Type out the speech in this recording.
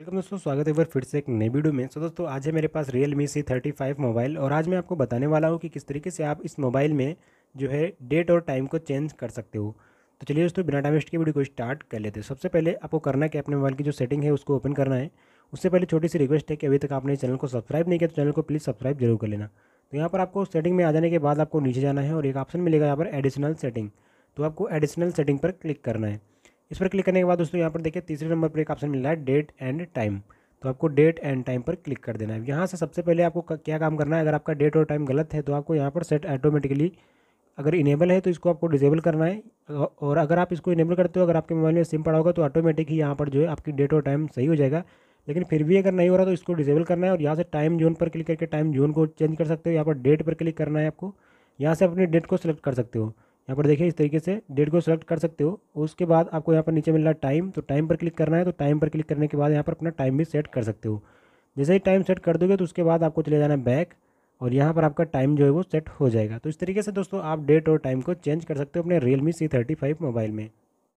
welcome दोस्तों स्वागत है एक बार फिर से एक नई वीडियो में सो दोस्तों आज है मेरे पास Realme C thirty five mobile और आज मैं आपको बताने वाला हूँ कि किस तरीके से आप इस मोबाइल में जो है डेट और टाइम को चेंज कर सकते हो तो चलिए दोस्तों बिना टाइम वेस्ट की वीडियो को स्टार्ट कर लेते हैं सबसे पहले आपको करना है कि अपने मोबाइल की जो सेटिंग है उसको ओपन करना है उससे पहले छोटी सी रिक्वेस्ट है कि अभी तक आपने चैनल को सब्सक्राइब नहीं किया तो चैनल को प्लीज़ सब्सक्राइब जरूर कर लेना तो यहाँ पर आपको सेटिंग में आ जाने के बाद आपको नीचे जाना है और एक ऑप्शन मिलेगा यहाँ पर एडिशनल सेटिंग तो आपको एडिशनल सेटिंग पर क्लिक करना है इस पर क्लिक करने के बाद दोस्तों यहाँ पर देखिए तीसरे नंबर पर एक ऑप्शन मिल रहा है डेट एंड टाइम तो आपको डेट एंड टाइम पर क्लिक कर देना है यहाँ से सबसे पहले आपको क्या काम करना है अगर आपका डेट और टाइम गलत है तो आपको यहाँ पर सेट ऑटोमेटिकली अगर इनेबल है तो इसको आपको डिजेबल करना है और अगर आप इसको इनेबल करते हो अगर आपके मोबाइल में सिम पड़ा होगा तो ऑटोमेटिक ही यहाँ पर जो है आपकी डेट और टाइम सही हो जाएगा लेकिन फिर भी अगर नहीं हो रहा तो इसको डिजेबल करना है और यहाँ से टाइम जोन पर क्लिक करके टाइम जोन को चेंज कर सकते हो यहाँ पर डेट पर क्लिक करना है आपको यहाँ से अपनी डेट को सिलेक्ट कर सकते हो यहाँ पर देखिए इस तरीके से डेट को सेलेक्ट कर सकते हो उसके बाद आपको यहाँ पर नीचे मिल रहा है टाइम तो टाइम पर क्लिक करना है तो टाइम पर क्लिक करने के बाद यहाँ पर अपना टाइम भी सेट कर सकते हो जैसे ही टाइम सेट कर दोगे तो उसके बाद आपको चले जाना है बैक और यहाँ पर आपका टाइम जो है वो सेट हो जाएगा तो इस तरीके से दोस्तों आप डेट और टाइम को चेंज कर सकते हो अपने Realme C thirty five mobile में